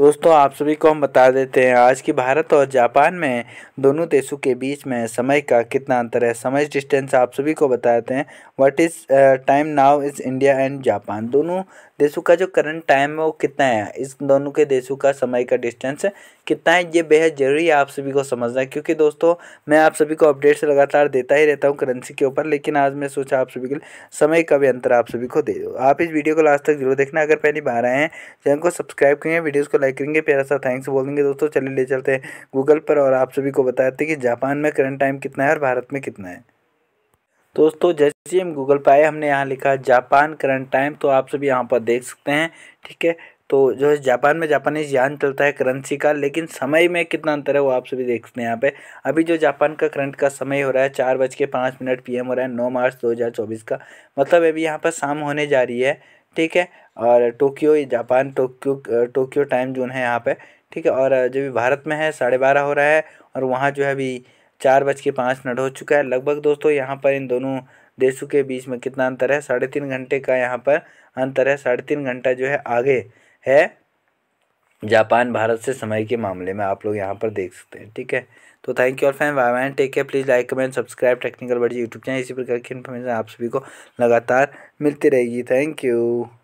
दोस्तों आप सभी को हम बता देते हैं आज की भारत और जापान में दोनों देशों के बीच में समय का कितना अंतर है समय डिस्टेंस आप सभी को बताते हैं what is time now is India and Japan दोनों देशों का जो करंट टाइम है वो कितना है इस दोनों के देशों का समय का डिस्टेंस है कितना है ये बेहद ज़रूरी है आप सभी को समझना है क्योंकि दोस्तों मैं आप सभी को अपडेट्स लगातार देता ही रहता हूँ करेंसी के ऊपर लेकिन आज मैं सोचा आप सभी के लिए समय का भी अंतर आप सभी को दे दो आप इस वीडियो को लास्ट तक जरूर देखना अगर पहली बार आए हैं चैनल को सब्सक्राइब करें वीडियोज़ को लाइक करेंगे प्यार सा थैंक्स बोलेंगे दोस्तों चलिए ले चलते हैं गूगल पर और आप सभी को बताते हैं कि जापान में करंट टाइम कितना है और भारत में कितना है दोस्तों जैसे ही हम गूगल पर आए हमने यहाँ लिखा जापान करंट टाइम तो आप सभी यहाँ पर देख सकते हैं ठीक है तो जो है जापान में जापानीज यान चलता है करेंसी का लेकिन समय में कितना अंतर है वो आप सभी देख सकते हैं यहाँ पे अभी जो जापान का करंट का समय हो रहा है चार बज के पाँच मिनट पी हो रहा है नौ मार्च दो हज़ार चौबीस का मतलब अभी यहाँ पर शाम होने जा रही है ठीक है और Tokyo Japan Tokyo Tokyo time zone है यहाँ पे ठीक है और जो भी भारत में है साढ़े बारह हो रहा है और वहाँ जो है अभी चार बज के पाँच मिनट हो चुका है लगभग दोस्तों यहाँ पर इन दोनों देशों के बीच में कितना अंतर है साढ़े तीन घंटे का यहाँ पर अंतर है साढ़े तीन घंटा जो है आगे है जापान भारत से समय के मामले में आप लोग यहाँ पर देख सकते हैं ठीक है तो थैंक यू और फैन वाई bye take care please like comment subscribe technical बड़ी यूट्यूब चैनल इसी प्रकार की इन्फॉर्मेशन आप सभी को लगातार मिलती रहेगी थैंक यू